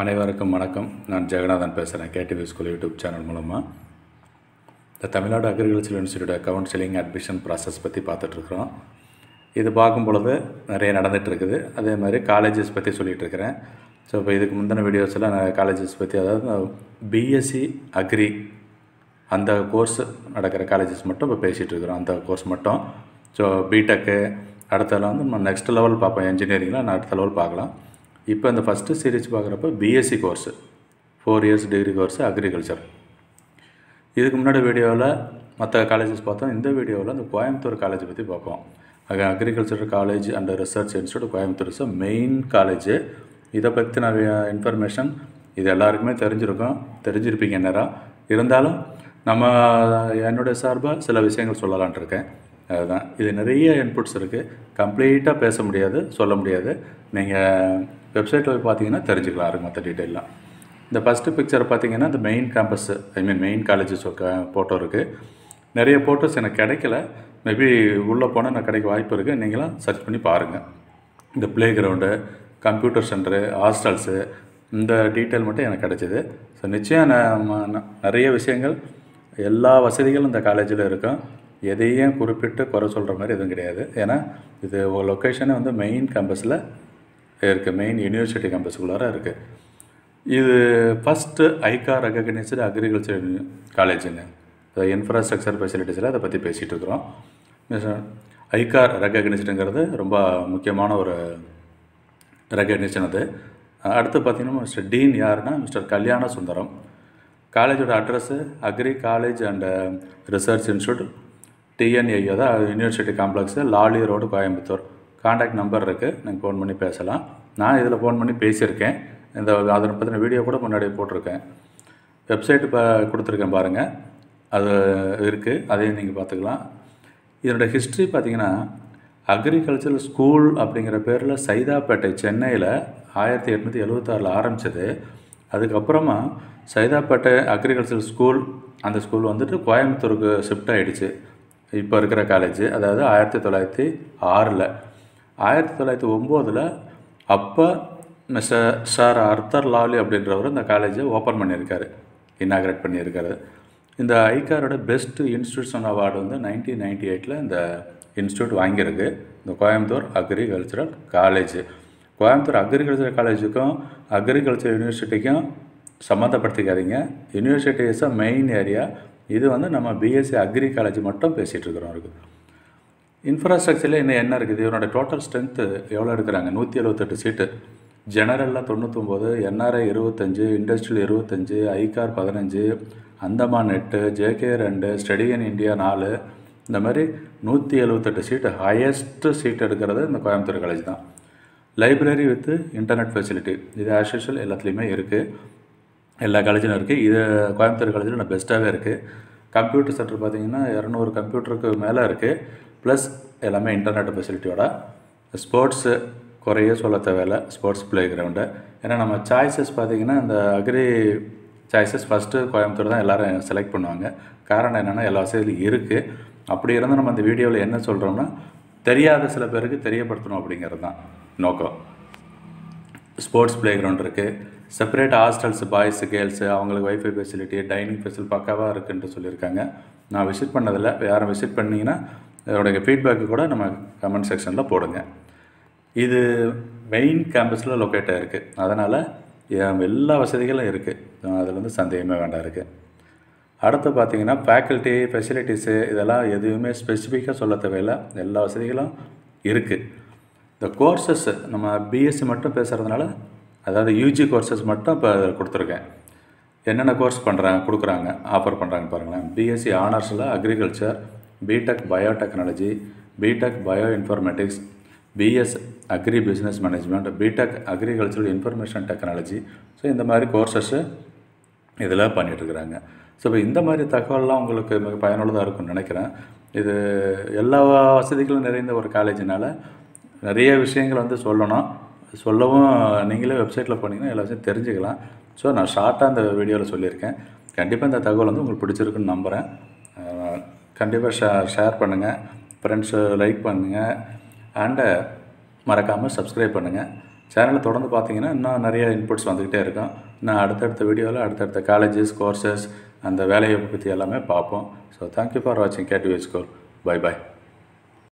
அனைவருக்கும் வணக்கம் நான் ஜெகநாதன் பேசுகிறேன் கேடிவி ஸ்கூல் யூடியூப் சேனல் மூலமாக இந்த தமிழ்நாடு அக்ரிகல்ச்சர் யூனிவர்சிட்டியோட கவுன்சிலிங் அட்மிஷன் ப்ராசஸ் பற்றி பார்த்துட்ருக்குறோம் இது பார்க்கும் பொழுது நிறைய நடந்துகிட்ருக்குது அதே மாதிரி காலேஜஸ் பற்றி சொல்லிகிட்ருக்கிறேன் ஸோ இப்போ இதுக்கு முந்தின வீடியோஸில் நான் காலேஜஸ் பற்றி அதாவது பிஎஸ்சி அக்ரி அந்த கோர்ஸ் நடக்கிற காலேஜஸ் மட்டும் இப்போ பேசிகிட்ருக்குறோம் அந்த கோர்ஸ் மட்டும் ஸோ பிடெக்கு அடுத்த வந்து நம்ம நெக்ஸ்ட் லெவல் பார்ப்போம் என்ஜினியரிங்கில் நான் அடுத்த லெவல் பார்க்கலாம் இப்போ அந்த ஃபஸ்ட்டு சீரீஸ் பார்க்குறப்ப BSc course four years degree course agriculture இதுக்கு முன்னாடி வீடியோவில் மற்ற காலேஜஸ் பார்த்தோம் இந்த வீடியோவில் அந்த கோயம்புத்தூர் காலேஜை பற்றி பார்ப்போம் அங்கே agriculture college and research institute Coimbatore is main college இதை பற்றி நிறைய இன்ஃபர்மேஷன் இது எல்லாருக்குமே தெரிஞ்சிருக்கும் தெரிஞ்சிருப்பீங்க நேரம் இருந்தாலும் நம்ம என்னுடைய சார்பாக சில விஷயங்கள் சொல்லலான்ட்ருக்கேன் அதுதான் இது நிறைய இன்புட்ஸ் இருக்குது கம்ப்ளீட்டாக பேச முடியாது சொல்ல முடியாது நீங்கள் வெப்சைட்டில் போய் பார்த்தீங்கன்னா தெரிஞ்சுக்கலாம் இருக்கும் மற்ற டீட்டெயிலாம் இந்த ஃபஸ்ட்டு பிக்சர் பார்த்தீங்கன்னா இந்த main campus I mean main college photo இருக்குது நிறைய ஃபோட்டோஸ் எனக்கு கிடைக்கல மேபி உள்ளே போனால் நான் கிடைக்க வாய்ப்பு இருக்குது நீங்களாம் சர்ச் பண்ணி பாருங்கள் இந்த playground computer centre hostels இந்த டீட்டெயில் மட்டும் எனக்கு கிடச்சிது ஸோ நிச்சயம் நிறைய விஷயங்கள் எல்லா வசதிகளும் இந்த காலேஜில் இருக்கும் எதையும் குறிப்பிட்டு குறை சொல்கிற மாதிரி எதுவும் கிடையாது ஏன்னா இது லொக்கேஷனே வந்து மெயின் கேம்பஸில் இருக்குது மெயின் யூனிவர்சிட்டி கேம்பஸுக்குள்ளார இருக்குது இது ஃபஸ்ட்டு ஐகா ரெக்கக்னைஸ்டு அக்ரிகல்ச்சர் காலேஜுங்க இன்ஃப்ராஸ்ட்ரக்சர் ஃபெசிலிட்டிஸில் அதை பற்றி பேசிகிட்டு இருக்கிறோம் ஐகார் ரெக்கக்னைஸ்டுங்கிறது ரொம்ப முக்கியமான ஒரு ரெக்கக்னிஷன் அது அடுத்து பார்த்திங்கன்னா மிஸ்டர் டீன் யாருன்னா மிஸ்டர் கல்யாண சுந்தரம் காலேஜோட address agri college and research institute டிஎன்ஏயோ தான் university complex Lawley road Coimbatore contact number இருக்குது நீங்கள் ஃபோன் பண்ணி பேசலாம் நான் இதில் ஃபோன் பண்ணி பேசியிருக்கேன் இந்த அதனை பற்றின வீடியோ கூட முன்னாடி போட்டிருக்கேன் வெப்சைட் இப்போ கொடுத்துருக்கேன் பாருங்கள் அது இருக்குது அதையும் நீங்கள் பார்த்துக்கலாம் இதனுடைய ஹிஸ்ட்ரி பார்த்திங்கன்னா அக்ரிகல்ச்சரல் ஸ்கூல் அப்படிங்கிற பேரில் சைதாப்பேட்டை சென்னையில் ஆயிரத்தி எட்நூற்றி எழுபத்தாறில் ஆரம்பித்தது அதுக்கப்புறமா சைதாப்பேட்டை அக்ரிகல்ச்சரல் ஸ்கூல் அந்த ஸ்கூல் வந்துட்டு கோயம்புத்தூருக்கு ஷிஃப்ட் ஆகிடுச்சு இப்போ இருக்கிற காலேஜ் அதாவது ஆயிரத்தி தொள்ளாயிரத்தி ஆறில் ஆயிரத்தி தொள்ளாயிரத்தி ஒம்போதில் அப்போ மிஸ்டர் சார் அர்த்தர் லாவ்லி அப்படின்றவர் இந்த காலேஜை ஓப்பன் பண்ணியிருக்காரு இன்னாகிரேட் பண்ணியிருக்காரு இந்த ஐகாரோட பெஸ்ட்டு இன்ஸ்டியூஷன் அவார்டு வந்து நைன்டீன் நைன்டி எயிட்டில் இந்த இன்ஸ்டியூட் வாங்கியிருக்கு இந்த Coimbatore agricultural college Coimbatore agricultural காலேஜுக்கும் அக்ரிகல்ச்சர் யூனிவர்சிட்டிக்கும் சம்மந்தப்படுத்திக்காதீங்க university is a main area இது வந்து நம்ம பிஎஸ்சி அக்ரி காலேஜ் மட்டும் பேசிகிட்ருக்குறோம் இருக்குது இன்ஃப்ராஸ்ட்ரக்சரில் இன்னும் என்ன இருக்குது இவனோட டோட்டல் ஸ்ட்ரென்த்து எவ்வளோ எடுக்கிறாங்க நூற்றி எழுபத்தெட்டு சீட்டு ஜெனரலில் தொண்ணூத்தொம்போது என்ஆர்ஐ இருபத்தஞ்சு இண்டஸ்ட்ரியல் இருபத்தஞ்சு ஐகார் பதினஞ்சு அந்தமான் எட்டு ஜேகே ரெண்டு ஸ்டடியன் இந்தியா நாலு இந்த மாதிரி நூற்றி எழுபத்தெட்டு சீட்டு ஹையஸ்ட்டு சீட் எடுக்கிறது இந்த கோயம்புத்தூர் காலேஜ் தான் லைப்ரரி வித்து இன்டர்நெட் ஃபெசிலிட்டி இது ஆஸ் எல்லாத்துலேயுமே இருக்குது எல்லா காலேஜிலும் இருக்குது இது கோயம்புத்தூர் காலேஜில் நான் பெஸ்ட்டாகவே இருக்குது கம்ப்யூட்டர் சென்டர் பார்த்திங்கன்னா இரநூறு கம்ப்யூட்டருக்கு மேலே இருக்குது ப்ளஸ் எல்லாமே இன்டர்நெட் ஃபெசிலிட்டியோட ஸ்போர்ட்ஸு குறைய சொல்ல தேவையில்ல ஸ்போர்ட்ஸ் பிளே கிரவுண்டு ஏன்னா நம்ம சாய்ஸஸ் பார்த்திங்கன்னா இந்த அக்ரி சாய்ஸஸ் ஃபஸ்ட்டு கோயம்புத்தூர் தான் எல்லோரும் செலக்ட் பண்ணுவாங்க காரணம் என்னென்னா எல்லா வசதியும் இருக்குது அப்படி இருந்து நம்ம அந்த வீடியோவில் என்ன சொல்கிறோம்னா தெரியாத சில பேருக்கு தெரியப்படுத்தணும் அப்படிங்கிறது தான் நோக்கம் ஸ்போர்ட்ஸ் பிளே கிரவுண்ட் இருக்குது செப்பரேட் ஹாஸ்டல்ஸ் பாய்ஸு கேர்ள்ஸு அவங்களுக்கு வைஃபை ஃபெசிலிட்டி டைனிங் ஃபெசிலிட்டி பக்காவாக இருக்குன்ட்டு சொல்லியிருக்காங்க நான் விசிட் பண்ணதில்லை யாரும் விசிட் பண்ணிங்கன்னா இதோடைய ஃபீட்பேக்கு கூட நம்ம கமெண்ட் செக்ஷனில் போடுங்க இது மெயின் கேம்பஸில் லொக்கேட் ஆகிருக்கு அதனால் எல்லா வசதிகளும் இருக்குது அதில் வந்து சந்தேகமே வேண்டாம் இருக்குது அடுத்து பார்த்திங்கன்னா ஃபேக்கல்ட்டி ஃபெசிலிட்டிஸு இதெல்லாம் எதுவுமே ஸ்பெசிஃபிக்காக சொல்ல தேவையில்லை எல்லா வசதிகளும் இருக்குது இந்த கோர்சஸ் நம்ம பிஎஸ்சி மட்டும் பேசுகிறதுனால அதாவது யூஜி கோர்சஸ் மட்டும் இப்போ கொடுத்துருக்கேன் என்னென்ன கோர்ஸ் பண்ணுறாங்க கொடுக்குறாங்க ஆஃபர் பண்ணுறாங்க பாருங்களேன் பிஎஸ்சி ஆனர்ஸில் agriculture BTech biotechnology BTech bioinformatics BS agribusiness management BTech agricultural information technology so இந்த மாதிரி கோர்சஸ்ஸு இதில் பண்ணிகிட்ருக்குறாங்க ஸோ இப்போ இந்த மாதிரி தகவல்லாம் உங்களுக்கு மிக பயனுள்ளதாக இருக்கும்னு நினைக்கிறேன் இது எல்லா வசதிகளும் நிறைந்த ஒரு காலேஜினால் நிறைய விஷயங்கள் வந்து சொல்லணும் சொல்லவும் நீங்களே வெப்சைட்டில் போனீங்கன்னா எல்லா விஷயம் தெரிஞ்சுக்கலாம் ஸோ நான் ஷார்ட்டாக அந்த வீடியோவில் சொல்லியிருக்கேன் கண்டிப்பாக இந்த தகவல் வந்து உங்களுக்கு பிடிச்சிருக்குன்னு நம்புகிறேன் கண்டிப்பாக ஷே ஷேர் பண்ணுங்கள் ஃப்ரெண்ட்ஸு லைக் பண்ணுங்கள் அண்டு மறக்காமல் சப்ஸ்கிரைப் பண்ணுங்கள் சேனலை தொடர்ந்து பார்த்தீங்கன்னா இன்னும் நிறைய இன்புட்ஸ் வந்துக்கிட்டே இருக்கும் நான் அடுத்தடுத்த வீடியோவில் அடுத்தடுத்த காலேஜஸ் கோர்சஸ் அந்த வேலையை பற்றி எல்லாமே பார்ப்போம் ஸோ தேங்க்யூ ஃபார் வாட்சிங் கேட்டுவே ஸ்கூல் பை பாய்